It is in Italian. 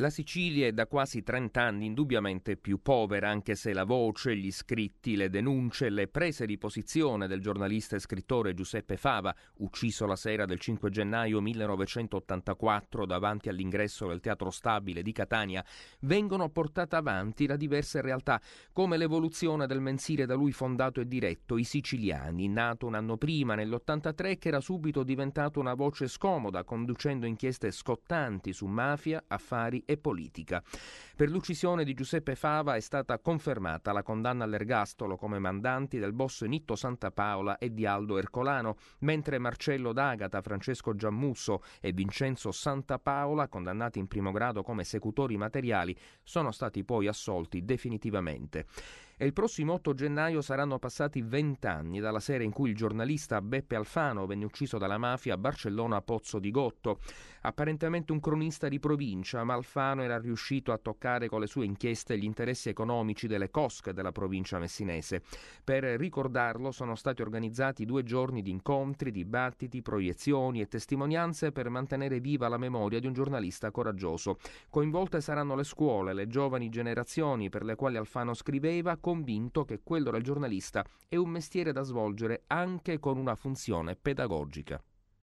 La Sicilia è da quasi 30 anni indubbiamente più povera, anche se la voce, gli scritti, le denunce, le prese di posizione del giornalista e scrittore Giuseppe Fava, ucciso la sera del 5 gennaio 1984 davanti all'ingresso del Teatro Stabile di Catania, vengono portate avanti da diverse realtà, come l'evoluzione del mensile da lui fondato e diretto I Siciliani, nato un anno prima, nell'83, che era subito diventato una voce scomoda, conducendo inchieste scottanti su mafia, affari e politica. Per l'uccisione di Giuseppe Fava è stata confermata la condanna all'ergastolo come mandanti del boss Nitto Santa Paola e di Aldo Ercolano, mentre Marcello D'Agata, Francesco Giammusso e Vincenzo Santa Paola, condannati in primo grado come esecutori materiali, sono stati poi assolti definitivamente e il prossimo 8 gennaio saranno passati vent'anni dalla sera in cui il giornalista Beppe Alfano venne ucciso dalla mafia a Barcellona a Pozzo di Gotto. Apparentemente un cronista di provincia, ma Alfano era riuscito a toccare con le sue inchieste gli interessi economici delle cosche della provincia messinese. Per ricordarlo sono stati organizzati due giorni di incontri, dibattiti, proiezioni e testimonianze per mantenere viva la memoria di un giornalista coraggioso. Coinvolte saranno le scuole, le giovani generazioni per le quali Alfano scriveva, convinto che quello del giornalista è un mestiere da svolgere anche con una funzione pedagogica.